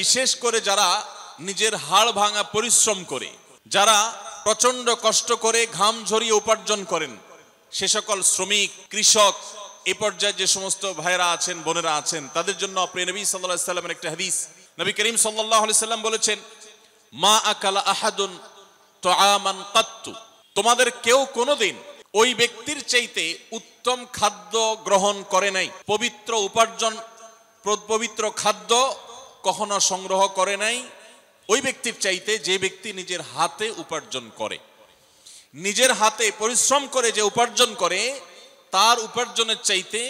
বিশেষ করে যারা নিজের হাড় ভাঙা পরিশ্রম করে যারা প্রচন্ড কষ্ট করে ঘাম ঝরিয়ে উপার্জন করেন সে সকল শ্রমিক কৃষক এ পর্যায়ে যে সমস্ত ভাইরা আছেন বোনেরা আছেন তাদের জন্য আপনি নবী সাল্লাহ সাল্লামের একটা হাদিস নবী করিম সাল্লাহ সাল্লাম বলেছেন মা আকালা আহাদুন তো আমান তোমাদের কেউ কোনোদিন ওই ব্যক্তির চাইতে উত্তম খাদ্য গ্রহণ করে নাই পবিত্র উপার্জন পবিত্র খাদ্য কখনো সংগ্রহ করে নাই ওই ব্যক্তির চাইতে যে ব্যক্তি নিজের হাতে উপার্জন করে নিজের হাতে পরিশ্রম করে যে উপার্জন করে তার উপার্জনের চাইতে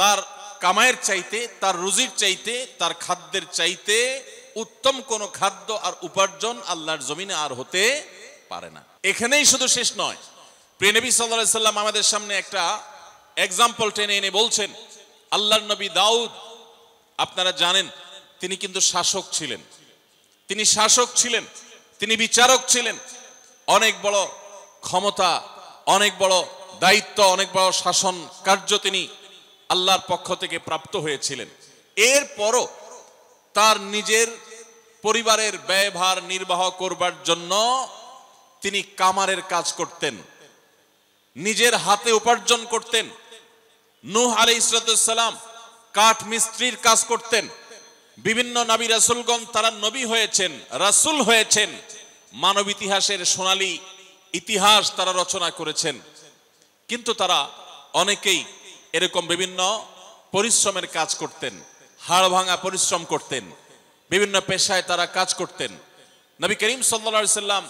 তার কামায়ের চাইতে তার রুজির চাইতে তার খাদ্যের চাইতে উত্তম কোনো খাদ্য আর উপার্জন আল্লাহর জমিনে আর হতে পারে না এখানেই শুধু শেষ নয় প্রেনবী সাল্লাম আমাদের সামনে একটা এক্সাম্পল টেনে এনে বলছেন আল্লাহর নবী দাউদ আপনারা জানেন তিনি কিন্তু শাসক ছিলেন তিনি শাসক ছিলেন তিনি বিচারক ছিলেন অনেক বড় ক্ষমতা অনেক বড় দায়িত্ব অনেক বড় শাসন কার্য তিনি আল্লাহর পক্ষ থেকে প্রাপ্ত হয়েছিলেন এরপরও তার নিজের পরিবারের ব্যয়ভার নির্বাহ করবার জন্য তিনি কামারের কাজ করতেন নিজের হাতে উপার্জন করতেন নুহ আলি ইসরাতাম কাঠ মিস্ত্রির কাজ করতেন বিভিন্ন নাবী রাসুলগণ তারা নবী হয়েছেন রাসুল হয়েছেন মানব ইতিহাসের সোনালী ইতিহাস তারা রচনা করেছেন কিন্তু তারা অনেকেই এরকম বিভিন্ন পরিশ্রমের কাজ করতেন হাড় ভাঙা পরিশ্রম করতেন বিভিন্ন পেশায় তারা কাজ করতেন নবী করিম সাল্লা সাল্লাম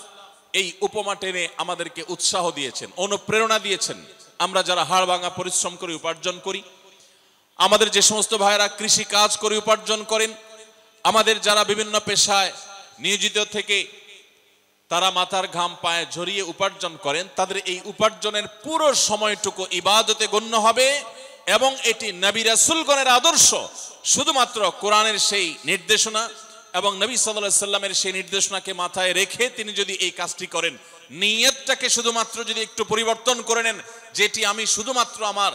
এই উপমা টেনে আমাদেরকে উৎসাহ দিয়েছেন অনুপ্রেরণা দিয়েছেন আমরা যারা হাড় ভাঙা পরিশ্রম করে উপার্জন করি আমাদের যে সমস্ত ভাইয়েরা কৃষি কাজ করে উপার্জন করেন আমাদের যারা বিভিন্ন পেশায় নিয়োজিত থেকে তারা মাথার ঘাম পায়ে ঝরিয়ে উপার্জন করেন তাদের এই উপার্জনের পুরো সময়টুকু ইবাদতে গণ্য হবে এবং এটি নবী রাসুলগণের আদর্শ শুধুমাত্র কোরআনের সেই নির্দেশনা এবং নবী সাল্লা সাল্লামের সেই নির্দেশনাকে মাথায় রেখে তিনি যদি এই কাজটি করেন নিয়তটাকে শুধুমাত্র যদি একটু পরিবর্তন করে নেন যেটি আমি শুধুমাত্র আমার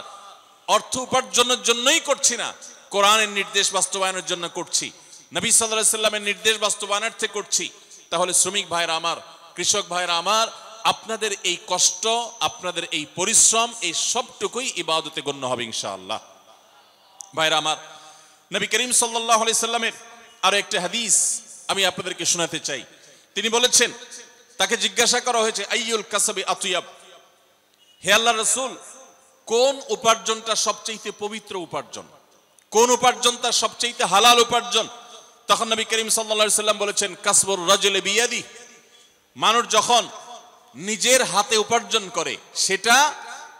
অর্থ উপার্জনের জন্যই করছি না কোরআনের নির্দেশ বাস্তবায়নের জন্য করছি নবী সাল্লাহ সাল্লামের নির্দেশ বাস্তবায়নার্থে করছি তাহলে শ্রমিক ভাইরা আমার কৃষক ভাইরা আমার আপনাদের এই কষ্ট আপনাদের এই পরিশ্রম এই সবটুকুই ইবাদতে গণ্য হবে ইনশাআল্লাহ ভাইরা আমার নবী করিম সাল্লাহ সাল্লামের আরো একটা হাদিস আমি আপনাদেরকে শোনাতে চাই তিনি বলেছেন তাকে জিজ্ঞাসা করা হয়েছে আইয়ুল কাসাবি আতুয়াব হে আল্লাহ রসুল কোন উপার্জনটা সবচেয়ে পবিত্র উপার্জন কোন উপার্জনটা সবচেয়ে হালাল উপার্জন তখন নবী করিম সাল্লা সাল্লাম বলেছেন কাসবর রাজলে বিয়াদি মানুষ যখন নিজের হাতে উপার্জন করে সেটা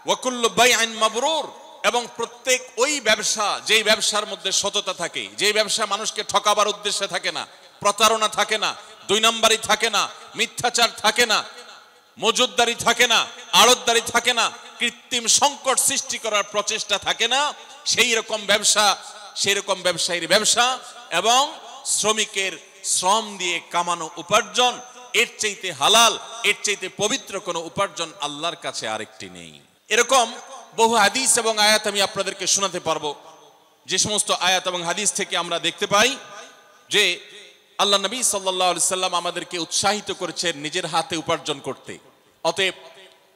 ওয়াকুল্লবাই আইন মাবরুর এবং প্রত্যেক ওই ব্যবসা যেই ব্যবসার মধ্যে সততা থাকে যেই ব্যবসা মানুষকে ঠকাবার উদ্দেশ্যে থাকে না প্রতারণা থাকে না দুই নম্বরই থাকে না মিথ্যাচার থাকে না মজুদদারি থাকে না আড়তদারি থাকে না কৃত্রিম সংকট সৃষ্টি করার প্রচেষ্টা থাকে না সেই রকম ব্যবসা সেই রকম ব্যবসায়ীর ব্যবসা এবং শ্রমিকের শ্রম দিয়ে কামানো উপার্জন এর চাইতে হালাল এর চাইতে পবিত্র কোনো উপার্জন আল্লাহর কাছে আরেকটি নেই এরকম বহু হাদিস এবং আয়াত আমি আপনাদেরকে শোনাতে পারবো যে সমস্ত আয়াত এবং হাদিস থেকে আমরা দেখতে পাই যে আল্লাহ নবী সাল্লাহ সাল্লাম আমাদেরকে উৎসাহিত করেছেন নিজের হাতে উপার্জন করতে অতএব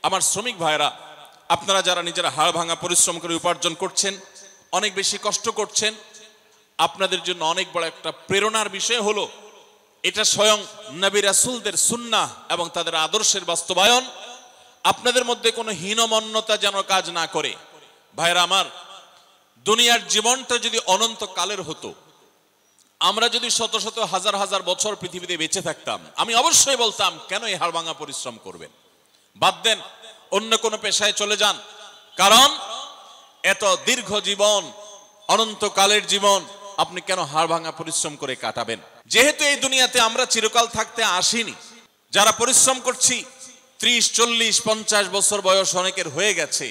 আমার শ্রমিক ভাইরা আপনারা যারা নিজের হাড় ভাঙা পরিশ্রম করে উপার্জন করছেন অনেক বেশি কষ্ট করছেন আপনাদের জন্য অনেক বড় একটা প্রেরণার বিষয় হলো এটা স্বয়ং নবী রাসুলদের সুন্না এবং তাদের আদর্শের বাস্তবায়ন আপনাদের মধ্যে কোনো হীনমন্যতা যেন কাজ না করে ভাইরা আমার দুনিয়ার জীবনটা যদি অনন্তকালের হতো আমরা যদি শত শত হাজার হাজার বছর পৃথিবীতে বেঁচে থাকতাম আমি অবশ্যই বলতাম কেন এই হাড়ভাঙা পরিশ্রম করবেন বাদ দেন অন্য কোনো পেশায় চলে যান কারণ এত দীর্ঘ জীবন অনন্তকালের জীবন আপনি কেন হাড় ভাঙা পরিশ্রম করে কাটাবেন যেহেতু এই দুনিয়াতে আমরা চিরকাল থাকতে আসিনি যারা পরিশ্রম করছি ত্রিশ চল্লিশ পঞ্চাশ বছর বয়স অনেকের হয়ে গেছে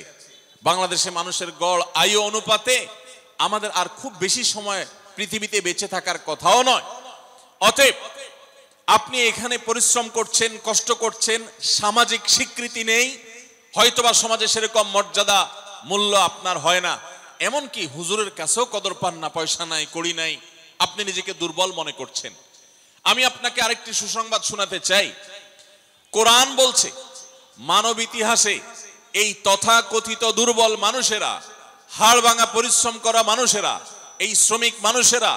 বাংলাদেশে মানুষের গড় আয়ু অনুপাতে আমাদের আর খুব বেশি সময় পৃথিবীতে বেঁচে থাকার কথাও নয় অতএব আপনি এখানে পরিশ্রম করছেন কষ্ট করছেন সামাজিক স্বীকৃতি নেই হয়তোবা সমাজে সেরকম মর্যাদা মূল্য আপনার হয় না এমনকি হুজুরের কাছেও কদর পান না পয়সা নাই করি নাই আপনি নিজেকে দুর্বল মনে করছেন আমি আপনাকে আরেকটি সুসংবাদ শোনাতে চাই কোরআন বলছে মানব ইতিহাসে এই তথাকথিত দুর্বল মানুষেরা হাড় ভাঙা পরিশ্রম করা মানুষেরা এই শ্রমিক মানুষেরা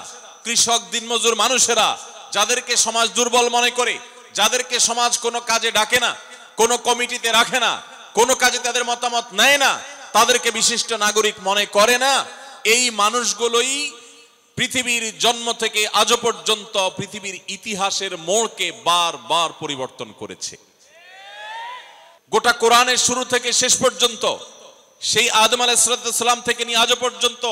কৃষক দিনমজুর মানুষেরা যাদেরকে সমাজ দুর্বল মনে করে যাদেরকে সমাজ কোনো কাজে ডাকে না কোনো কমিটিতে রাখে না কোনো কাজে তাদের মতামত নেয় না তাদেরকে বিশিষ্ট নাগরিক মনে করে না এই মানুষগুলোই পৃথিবীর জন্ম থেকে আজও পর্যন্ত পৃথিবীর ইতিহাসের মোড়কে বারবার পরিবর্তন করেছে গোটা কোরআনের শুরু থেকে শেষ পর্যন্ত সেই আদম সালাম থেকে নিয়ে আজও পর্যন্ত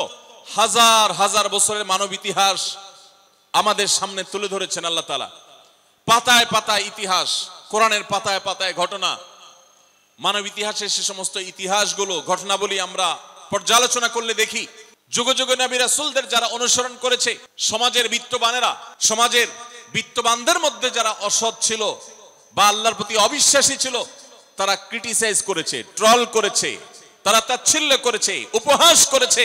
হাজার হাজার বছরের মানব ইতিহাস আমাদের সামনে তুলে ধরেছেন আল্লাহ তালা পাতায় পাতায় ইতিহাস কোরআনের পাতায় পাতায় ঘটনা মানব ইতিহাসের সে সমস্ত ইতিহাসগুলো ঘটনাবলি আমরা পর্যালোচনা করলে দেখি যুগ যুগ নবী রাসুলদের যারা অনুসরণ করেছে সমাজের বিত্তবানেরা সমাজের বিত্তবানদের মধ্যে যারা অসৎ ছিল বা আল্লাহর প্রতি অবিশ্বাসী ছিল তারা ক্রিটিসাইজ করেছে ট্রল করেছে তারা তাচ্ছিল্য করেছে উপহাস করেছে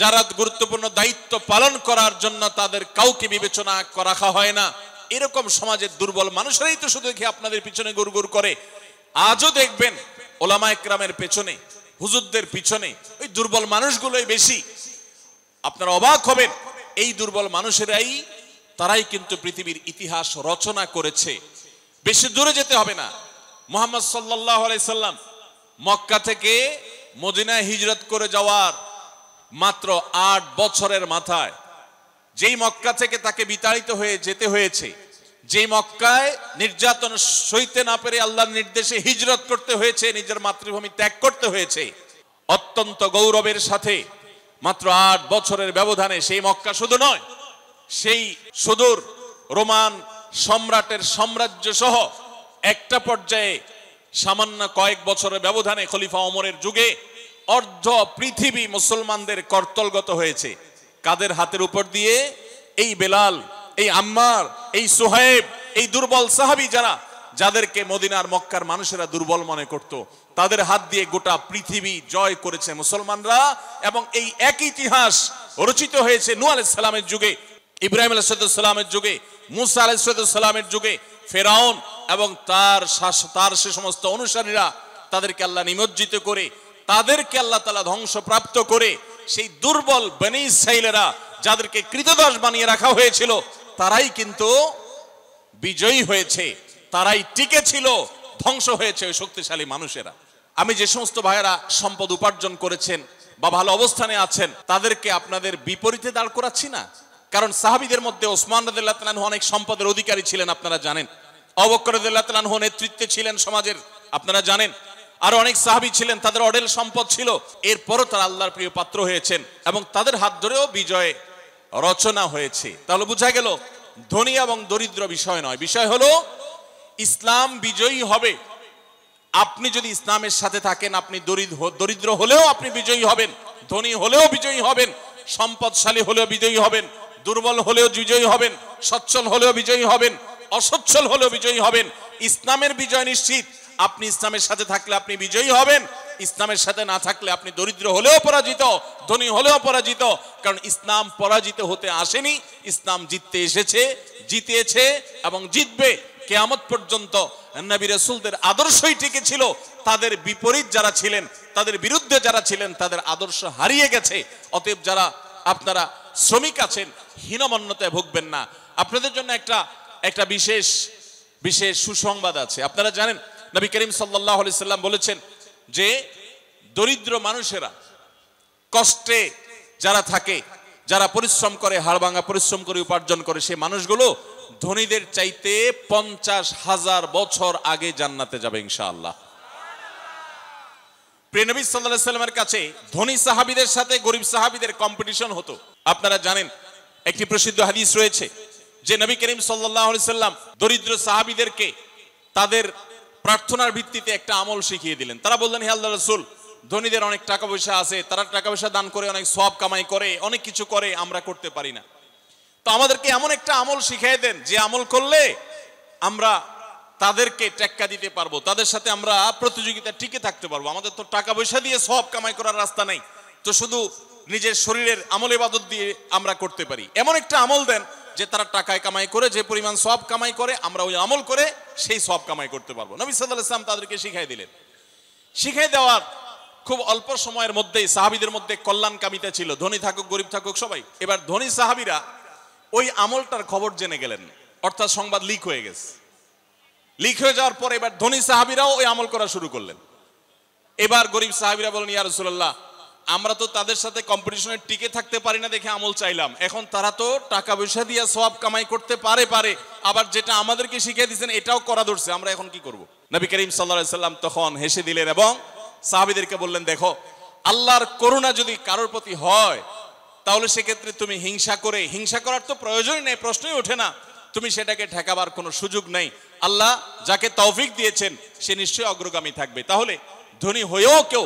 যারা গুরুত্বপূর্ণ দায়িত্ব পালন করার জন্য তাদের কাউকে বিবেচনা রাখা হয় না এরকম সমাজের দুর্বল মানুষরাই তো শুধু দেখে আপনাদের পিছনে গুরগুর করে আজও দেখবেন ওলামা একরামের পেছনে হুজুরদের পিছনে ওই দুর্বল মানুষগুলোই বেশি আপনারা অবাক হবেন এই দুর্বল মানুষেরাই তারাই কিন্তু পৃথিবীর ইতিহাস রচনা করেছে বেশি দূরে যেতে হবে না মোহাম্মদ সাল্লাহ আলাইসাল্লাম মক্কা থেকে মদিনায় হিজরত করে যাওয়ার মাত্র আট বছরের মাথায় যেই মক্কা থেকে তাকে বিতাড়িত হয়ে যেতে হয়েছে যে মক্কায় নির্যাতন সইতে না পেরে আল্লাহর নির্দেশে হিজরত করতে হয়েছে নিজের মাতৃভূমি ত্যাগ করতে হয়েছে অত্যন্ত গৌরবের সাথে মাত্র আট বছরের ব্যবধানে সেই মক্কা শুধু নয় সেই সুদূর রোমান সম্রাটের সাম্রাজ্য সহ একটা পর্যায়ে সামান্য কয়েক বছরের ব্যবধানে খলিফা অমরের যুগে অর্ধ পৃথিবী মুসলমানদের কর্তলগত হয়েছে কাদের হাতের উপর দিয়ে এই বেলাল এই আম্মার এই সোহেব এই দুর্বল সাহাবি যারা যাদেরকে মদিনার মক্কার মানুষেরা দুর্বল মনে করত। তাদের হাত দিয়ে গোটা পৃথিবী জয় করেছে মুসলমানরা এবং এই এক ইতিহাস রচিত হয়েছে নু আলাইসালামের যুগে ইব্রাহিম আলাইসালামের যুগে মুসা আলাইসালামের যুগে ফেরাউন এবং তার তার সে সমস্ত অনুসারীরা তাদেরকে আল্লাহ নিমজ্জিত করে তাদেরকে আল্লাহ তালা ধ্বংসপ্রাপ্ত করে সেই দুর্বল বেনি যাদেরকে কৃতদাস বানিয়ে রাখা হয়েছিল তারাই কিন্তু বিজয়ী হয়েছে তারাই টিকে ছিল ধ্বংস হয়েছে ওই শক্তিশালী মানুষেরা আমি যে সমস্ত ভাইয়েরা সম্পদ উপার্জন করেছেন বা ভালো অবস্থানে আছেন তাদেরকে আপনাদের বিপরীতে দাঁড় করাচ্ছি না কারণ সাহাবিদের মধ্যে ওসমান রদুল্লাহ অনেক সম্পদের অধিকারী ছিলেন আপনারা জানেন অবক্কর রদুল্লাহ নেতৃত্বে ছিলেন সমাজের আপনারা জানেন আর অনেক সাহাবি ছিলেন তাদের অডেল সম্পদ ছিল এরপরও তারা আল্লাহর প্রিয় পাত্র হয়েছেন এবং তাদের হাত ধরেও বিজয় রচনা হয়েছে তাহলে বোঝা গেল ধনী এবং দরিদ্র বিষয় নয় বিষয় হলো ইসলাম বিজয়ী হবে আপনি যদি ইসলামের সাথে থাকেন আপনি দরিদ্র দরিদ্র হলেও আপনি বিজয়ী হবেন ধনী হলেও বিজয়ী হবেন সম্পদশালী হলেও বিজয়ী হবেন দুর্বল হলেও বিজয়ী হবেন সচ্ছল হলেও বিজয়ী হবেন অসচ্ছল হলেও বিজয়ী হবেন ইসলামের বিজয় নিশ্চিত আপনি ইসলামের সাথে থাকলে আপনি বিজয়ী হবেন ইসলামের সাথে না থাকলে আপনি দরিদ্র হলেও পরাজিত ধনী হলেও পরাজিত কারণ ইসলাম পরাজিত হতে আসেনি ইসলাম জিততে এসেছে জিতেছে এবং জিতবে কেয়ামত পর্যন্ত নবী রসুলদের আদর্শই টিকে ছিল তাদের বিপরীত যারা ছিলেন তাদের বিরুদ্ধে যারা ছিলেন তাদের আদর্শ হারিয়ে গেছে অতএব যারা আপনারা শ্রমিক আছেন হীনমন্যতায় ভুগবেন না আপনাদের জন্য একটা একটা বিশেষ বিশেষ সুসংবাদ আছে আপনারা জানেন নবী করিম সাল্লাহ সাল্লাম বলেছেন যে দরিদ্র মানুষেরা কষ্টে যারা থাকে যারা পরিশ্রম করে হাড় ভাঙা পরিশ্রম করে উপার্জন করে সে মানুষগুলো ধনীদের চাইতে পঞ্চাশ হাজার বছর আগে জান্নাতে যাবে ইনশাআল্লাহ প্রেনবী সাল্লাহ সাল্লামের কাছে ধনী সাহাবিদের সাথে গরিব সাহাবিদের কম্পিটিশন হতো আপনারা জানেন একটি প্রসিদ্ধ হাদিস রয়েছে যে নবী করিম সাল্লাহ সাল্লাম দরিদ্র সাহাবিদেরকে তাদের প্রার্থনার ভিত্তিতে একটা আমল শিখিয়ে দিলেন তারা বললেন হে আল্লাহ রসুল ধনীদের অনেক টাকা পয়সা আছে তারা টাকা পয়সা দান করে অনেক সব কামাই করে অনেক কিছু করে আমরা করতে পারি না তো আমাদেরকে এমন একটা আমল শিখিয়ে দেন যে আমল করলে আমরা তাদেরকে টেক্কা দিতে পারবো তাদের সাথে আমরা প্রতিযোগিতা টিকে থাকতে পারবো আমাদের তো টাকা পয়সা দিয়ে সব কামাই করার রাস্তা নেই তো শুধু নিজের শরীরের আমল ইবাদত দিয়ে আমরা করতে পারি এমন একটা আমল দেন যে তারা টাকায় কামাই করে যে পরিমাণ সব কামাই করে আমরা ওই আমল করে সেই সব কামাই করতে পারবো নবী সাল্লাহ ইসলাম তাদেরকে শিখাই দিলেন শিখাই দেওয়ার খুব অল্প সময়ের মধ্যেই সাহাবিদের মধ্যে কল্যাণ কামিতা ছিল ধনী থাকুক গরিব থাকুক সবাই এবার ধনী সাহাবিরা ওই আমলটার খবর জেনে গেলেন অর্থাৎ সংবাদ লিক হয়ে গেছে লিক হয়ে যাওয়ার পর এবার ধনী সাহাবিরাও ওই আমল করা শুরু করলেন এবার গরিব সাহাবিরা বলেন ইয়ারসুল্লাহ আমরা তো তাদের সাথে কম্পিটিশনে টিকে থাকতে পারি না দেখে আমল চাইলাম এখন তারা তো টাকা পয়সা দিয়ে সব কামাই করতে পারে পারে আবার যেটা আমাদেরকে শিখিয়ে দিচ্ছেন এটাও করা ধরছে আমরা এখন কি করব। নবী করিম সাল্লা সাল্লাম তখন হেসে দিলেন এবং সাহাবিদেরকে বললেন দেখো আল্লাহর করুণা যদি কারোর প্রতি হয় তাহলে সেক্ষেত্রে তুমি হিংসা করে হিংসা করার তো প্রয়োজনই নেই প্রশ্নই ওঠে না তুমি সেটাকে ঠেকাবার কোনো সুযোগ নেই আল্লাহ যাকে তৌফিক দিয়েছেন সে নিশ্চয়ই অগ্রগামী থাকবে তাহলে ধনী হয়েও কেউ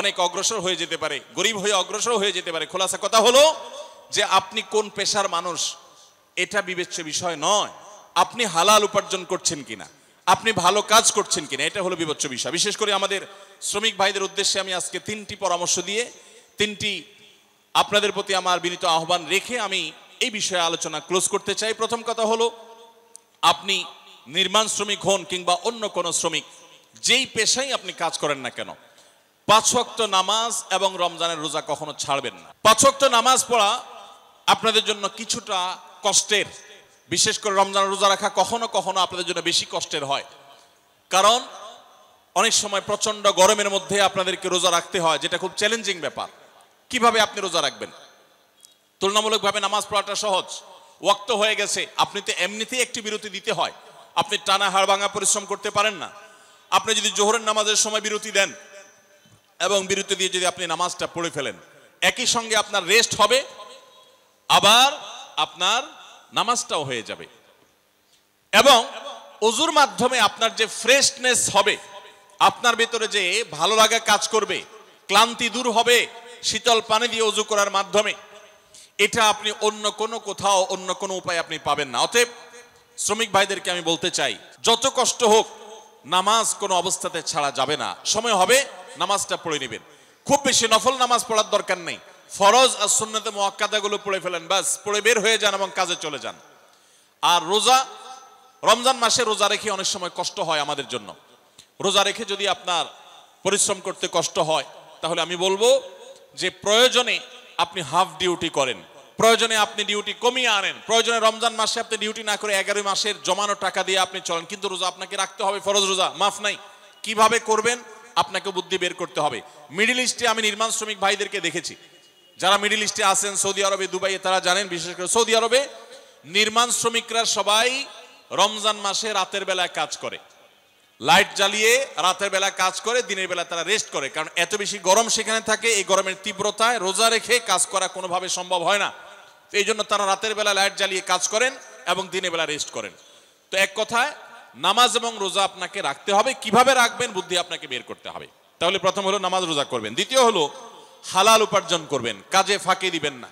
অনেক অগ্রসর হয়ে যেতে পারে গরিব হয়ে অগ্রসর হয়ে যেতে পারে খোলাসা কথা হলো যে আপনি কোন পেশার মানুষ এটা বিবেচ্য বিষয় নয় আপনি হালাল উপার্জন করছেন কিনা আপনি ভালো কাজ করছেন কিনা এটা হলো বিবেচ্য বিষয় বিশেষ করে আমাদের শ্রমিক ভাইদের উদ্দেশ্যে আমি আজকে তিনটি পরামর্শ দিয়ে তিনটি আপনাদের প্রতি আমার বিনীত আহ্বান রেখে আমি এই বিষয়ে আলোচনা ক্লোজ করতে চাই প্রথম কথা হলো আপনি নির্মাণ শ্রমিক হন কিংবা অন্য কোন শ্রমিক যেই পেশাই আপনি কাজ করেন না কেন পাঁচক্ত নামাজ এবং রমজানের রোজা কখনো ছাড়বেন না পাঁচক্ত নামাজ পড়া আপনাদের জন্য কিছুটা কষ্টের বিশেষ করে রমজানের রোজা রাখা কখনো কখনো আপনাদের জন্য বেশি কষ্টের হয় কারণ অনেক সময় প্রচন্ড গরমের মধ্যে আপনাদেরকে রোজা রাখতে হয় যেটা খুব চ্যালেঞ্জিং ব্যাপার কিভাবে আপনি রোজা রাখবেন তুলনামূলকভাবে নামাজ পড়াটা সহজ ওয়াক্ত হয়ে গেছে আপনি তো এমনিতেই একটি বিরতি দিতে হয় আপনি টানা হাড় ভাঙা পরিশ্রম করতে পারেন না আপনি যদি জোহরের নামাজের সময় বিরতি দেন এবং বিরতি দিয়ে যদি আপনি নামাজটা পড়ে ফেলেন একই সঙ্গে আপনার রেস্ট হবে আবার আপনার নামাজটাও হয়ে যাবে এবং অজুর মাধ্যমে আপনার যে ফ্রেশনেস হবে আপনার ভেতরে যে ভালো লাগা কাজ করবে ক্লান্তি দূর হবে শীতল পানি দিয়ে অজু করার মাধ্যমে এটা আপনি অন্য কোনো কোথাও অন্য কোনো উপায় আপনি পাবেন না অতএব শ্রমিক ভাইদেরকে আমি বলতে চাই যত কষ্ট হোক নামাজ কোনো অবস্থাতে ছাড়া যাবে না সময় হবে নামাজটা পড়ে নেবেন খুব বেশি নফল নামাজ পড়ার দরকার নেই ফরজ আর সুন্নতে মোয়াক্কাদাগুলো পড়ে ফেলেন বাস পড়ে বের হয়ে যান এবং কাজে চলে যান আর রোজা রমজান মাসে রোজা রেখে অনেক সময় কষ্ট হয় আমাদের জন্য রোজা রেখে যদি আপনার পরিশ্রম করতে কষ্ট হয় তাহলে আমি বলবো যে প্রয়োজনে আপনি হাফ ডিউটি করেন প্রয়োজনে আপনি ডিউটি কমিয়ে আনেন প্রয়োজনে রমজান মাসে আপনি ডিউটি না করে এগারো মাসের জমানো টাকা দিয়ে আপনি চলেন কিন্তু রোজা আপনাকে রাখতে হবে ফরজ রোজা মাফ নাই কিভাবে করবেন আপনাকে বুদ্ধি বের করতে হবে মিডিল ইস্টে আমি নির্মাণ শ্রমিক ভাইদেরকে দেখেছি যারা মিডিল ইস্টে আসেন সৌদি আরবে দুবাইয়ে তারা জানেন বিশেষ করে সৌদি আরবে নির্মাণ শ্রমিকরা সবাই রমজান মাসে রাতের বেলায় কাজ করে লাইট জ্বালিয়ে রাতের বেলা কাজ করে দিনের বেলা তারা রেস্ট করে কারণ এত বেশি গরম সেখানে থাকে এই গরমের তীব্রতায় রোজা রেখে কাজ করা কোনোভাবে সম্ভব হয় না এই জন্য তারা রাতের বেলা লাইট জ্বালিয়ে কাজ করেন এবং দিনের বেলা রেস্ট করেন তো এক কথায় নামাজ এবং রোজা আপনাকে রাখতে হবে কিভাবে রাখবেন বুদ্ধি আপনাকে বের করতে হবে তাহলে প্রথম হলো নামাজ রোজা করবেন দ্বিতীয় হলো হালাল উপার্জন করবেন কাজে ফাঁকে দিবেন না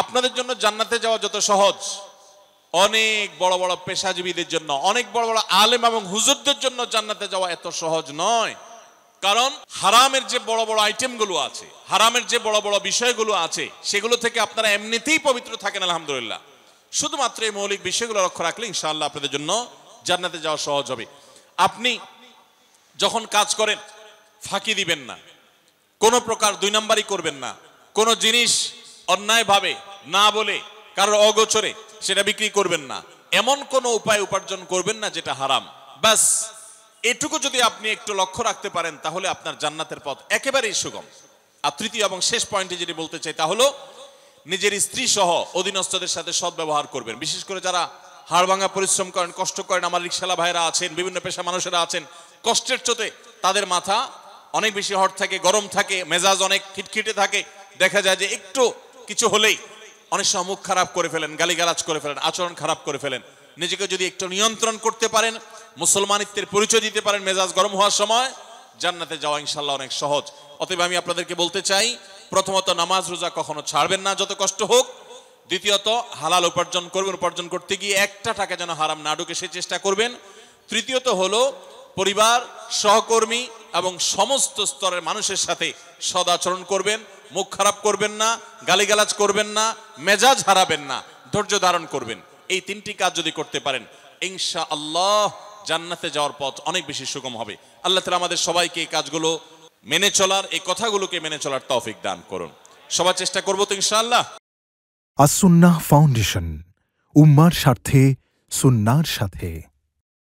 আপনাদের জন্য জান্নাতে যাওয়া যত সহজ অনেক বড় বড় পেশাজীবীদের জন্য অনেক বড় বড় আলেম এবং হুজুরদের জন্য জান্নাতে যাওয়া এত সহজ নয় কারণ হারামের যে বড় বড় আইটেমগুলো আছে হারামের যে বড় বড় বিষয়গুলো আছে সেগুলো থেকে আপনারা এমনিতেই পবিত্র থাকেন আলহামদুলিল্লাহ শুধুমাত্র এই মৌলিক বিষয়গুলো লক্ষ্য রাখলে ইনশাআল্লাহ আপনাদের জন্য জান্নাতে যাওয়া সহজ হবে আপনি যখন কাজ করেন ফাঁকি দিবেন না কোনো প্রকার দুই নাম্বারই করবেন না কোনো জিনিস অন্যায়ভাবে না বলে কারোর অগোচরে সেটা বিক্রি করবেন না এমন কোনো উপায় উপার্জন করবেন না যেটা হারাম ব্যাস এটুকু যদি আপনি একটু লক্ষ্য রাখতে পারেন তাহলে আপনার জান্নাতের পথ একেবারেই সুগম আর তৃতীয় এবং শেষ পয়েন্টে যেটি বলতে চাই তা হলো নিজের স্ত্রী সহ অধীনস্থদের সাথে সদ্ব্যবহার করবেন বিশেষ করে যারা হাড়ভাঙা পরিশ্রম করেন কষ্ট করেন আমার রিক্সালা ভাইরা আছেন বিভিন্ন পেশা মানুষেরা আছেন কষ্টের চোতে তাদের মাথা অনেক বেশি হট থাকে গরম থাকে মেজাজ অনেক খিটখিটে থাকে দেখা যায় যে একটু কিছু হলেই অনেক সময় মুখ খারাপ করে ফেলেন গালিগালাজ করে ফেলেন আচরণ খারাপ করে ফেলেন নিজেকে যদি একটু নিয়ন্ত্রণ করতে পারেন মুসলমানিত্বের পরিচয় দিতে পারেন মেজাজ গরম হওয়ার সময় জান্নাতে যাওয়া ইনশাল্লাহ অনেক সহজ অতএব আমি আপনাদেরকে বলতে চাই প্রথমত নামাজ রোজা কখনো ছাড়বেন না যত কষ্ট হোক দ্বিতীয়ত হালাল উপার্জন করবেন উপার্জন করতে গিয়ে একটা টাকা যেন হারাম না ঢুকে সে চেষ্টা করবেন তৃতীয়ত হলো পরিবার সহকর্মী এবং সমস্ত স্তরের মানুষের সাথে সদাচরণ করবেন মুখ খারাপ করবেন না গালিগালাজ করবেন না মেজাজ হারাবেন না ধৈর্য ধারণ করবেন এই তিনটি কাজ যদি করতে পারেন ইনশা আল্লাহ জান্নাতে যাওয়ার পথ অনেক বেশি সুগম হবে আল্লাহ তালা আমাদের সবাইকে এই কাজগুলো মেনে চলার এই কথাগুলোকে মেনে চলার তৌফিক দান করুন সবার চেষ্টা করবো তো ইনশাআল্লাহ আসুন্না ফাউন্ডেশন উম্মার স্বার্থে সুন্নার সাথে